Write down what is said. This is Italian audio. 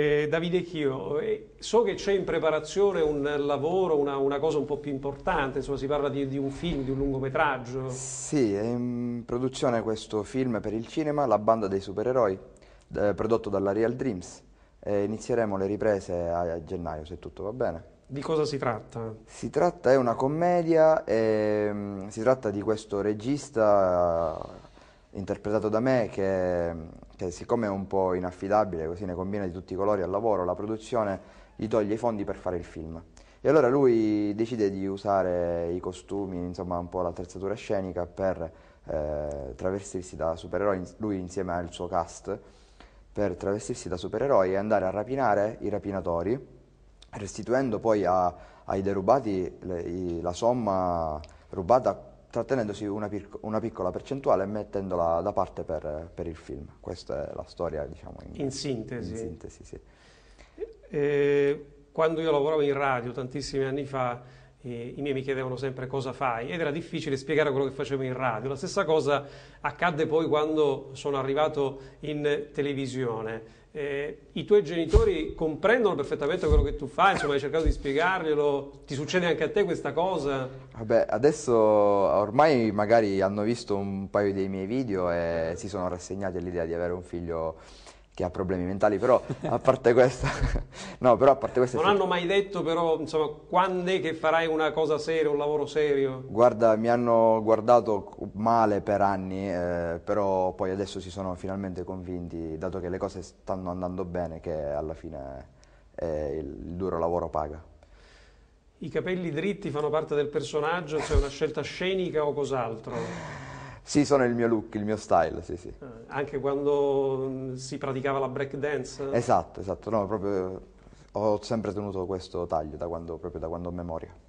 Eh, Davide Chio, eh, so che c'è in preparazione un lavoro, una, una, cosa un po' più importante, insomma si parla di, di, un film, di un lungometraggio. Sì, è in produzione questo film per il cinema, La banda dei supereroi, eh, prodotto dalla Real Dreams. inizieremo le riprese a, a gennaio, se tutto va bene. Di cosa si tratta? Si tratta, è una commedia, e, ehm, si tratta di questo regista interpretato da me che, che, siccome è un po' inaffidabile, così ne combina di tutti i colori al lavoro, la produzione, gli toglie i fondi per fare il film. E allora lui decide di usare i costumi, insomma un po' l'attrezzatura scenica per eh, travestirsi da supereroi, lui insieme al suo cast, per travestirsi da supereroi e andare a rapinare i rapinatori, restituendo poi a, ai derubati le, i, la somma rubata trattenendosi una, una, piccola percentuale e mettendola da parte per, per, il film. Questa è la storia, diciamo, in, in sintesi. In sintesi sì. eh, quando io lavoravo in radio tantissimi anni fa, eh, i miei mi chiedevano sempre cosa fai ed era difficile spiegare quello che facevo in radio. La stessa cosa accadde poi quando sono arrivato in televisione eh, i tuoi genitori comprendono perfettamente quello che tu fai, insomma hai cercato di spiegarglielo, ti succede anche a te questa cosa? Vabbè, adesso ormai magari hanno visto un paio dei miei video e si sono rassegnati all'idea di avere un figlio che ha problemi mentali, però a parte questo... no, però a parte questo... Non hanno mai detto però, insomma, quando è che farai una cosa seria, un lavoro serio? Guarda, mi hanno guardato male per anni, eh, però poi adesso si sono finalmente convinti, dato che le cose stanno andando bene, che alla fine eh, il duro lavoro paga. I capelli dritti fanno parte del personaggio, c'è cioè una scelta scenica o cos'altro? Sì, sono il mio look, il mio style, sì, sì. Eh, anche quando mm, si praticava la break dance? Esatto, esatto, no, proprio ho sempre tenuto questo taglio da quando, proprio da quando ho memoria.